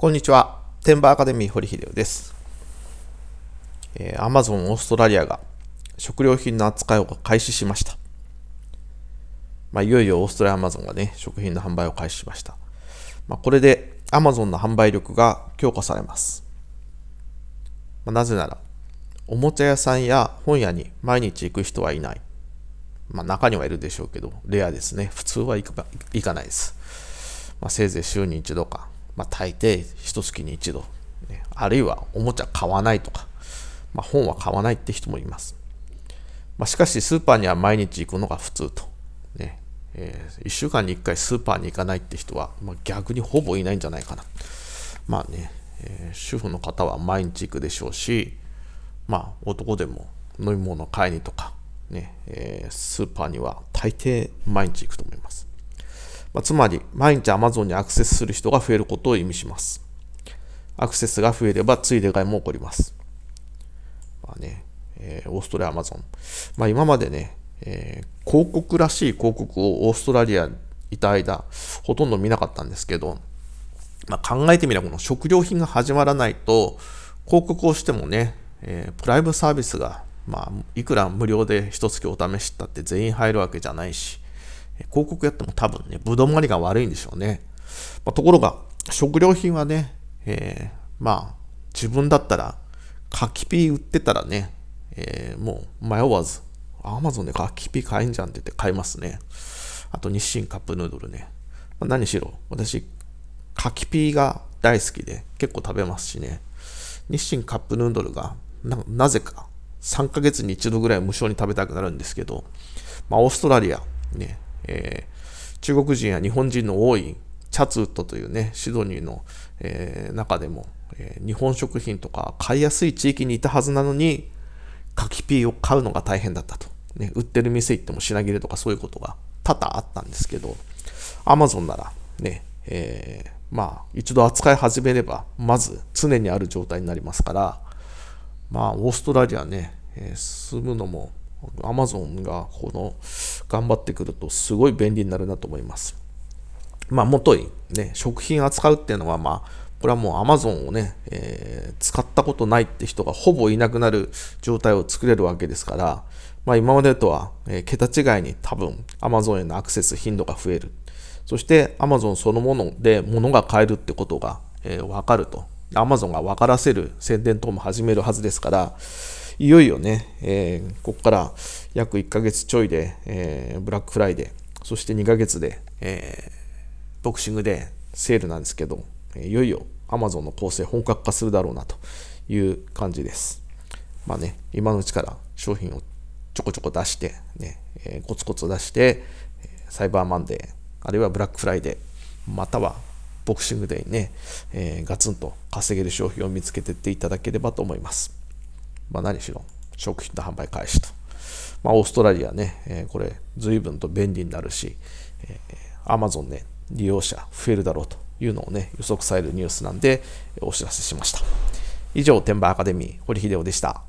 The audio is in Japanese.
こんにちは。テンバーアカデミー堀秀夫です。えー、Amazon オーストラリアが食料品の扱いを開始しました。まあ、いよいよオーストラリアアマゾンがね、食品の販売を開始しました。まあ、これで Amazon の販売力が強化されます。まあ、なぜなら、おもちゃ屋さんや本屋に毎日行く人はいない。まあ、中にはいるでしょうけど、レアですね。普通は行かないです。まあ、せいぜい週に一度かまあ、大抵一月に一度、ね、あるいはおもちゃ買わないとか、まあ、本は買わないって人もいます。まあ、しかし、スーパーには毎日行くのが普通と。ねえー、1週間に1回スーパーに行かないって人は、まあ、逆にほぼいないんじゃないかな。まあね、えー、主婦の方は毎日行くでしょうし、まあ、男でも飲み物買いにとか、ねえー、スーパーには大抵毎日行くと思います。まあ、つまり、毎日 Amazon にアクセスする人が増えることを意味します。アクセスが増えれば、ついで買いも起こります。まあね、えー、オーストラリア Amazon。まあ、今までね、えー、広告らしい広告をオーストラリアにいた間、ほとんど見なかったんですけど、まあ、考えてみれば、この食料品が始まらないと、広告をしてもね、えー、プライムサービスが、まあ、いくら無料で一月お試しったって全員入るわけじゃないし、広告やっても多分ね、ぶどまりが悪いんでしょうね。まあ、ところが、食料品はね、えー、まあ、自分だったら、柿ピー売ってたらね、えー、もう迷わず、アマゾンで柿ピー買えんじゃんって言って買いますね。あと日清カップヌードルね。まあ、何しろ、私、柿ピーが大好きで結構食べますしね。日清カップヌードルがな、なぜか3ヶ月に1度ぐらい無償に食べたくなるんですけど、まあ、オーストラリア、ね、えー、中国人や日本人の多いチャツウッドというね、シドニーの、えー、中でも、えー、日本食品とか買いやすい地域にいたはずなのに、柿ピーを買うのが大変だったと。ね、売ってる店行っても品切れとかそういうことが多々あったんですけど、アマゾンならね、えー、まあ一度扱い始めれば、まず常にある状態になりますから、まあオーストラリアね、えー、住むのも、アマゾンがこの、頑張ってくるとすごい便利になるなと思います。まあ、もとい、ね、食品扱うっていうのは、まあ、これはもう Amazon をね、えー、使ったことないって人がほぼいなくなる状態を作れるわけですから、まあ、今までとは、えー、桁違いに多分 Amazon へのアクセス頻度が増える。そして Amazon そのもので物が買えるってことが、えー、分かると。Amazon が分からせる宣伝等も始めるはずですから、いよいよね、えー、ここから約1ヶ月ちょいで、えー、ブラックフライデー、そして2ヶ月で、えー、ボクシングでセールなんですけど、いよいよ Amazon の構成本格化するだろうなという感じです。まあね、今のうちから商品をちょこちょこ出して、ね、えー、コツコツ出して、サイバーマンデー、あるいはブラックフライデー、またはボクシングデーにね、えー、ガツンと稼げる商品を見つけていっていただければと思います。まあ、何しろ食品の販売開始と。まあ、オーストラリアね、えー、これ随分と便利になるし、えー、Amazon ね、利用者増えるだろうというのをね、予測されるニュースなんで、お知らせしました。以上、天馬アカデミー、堀秀夫でした。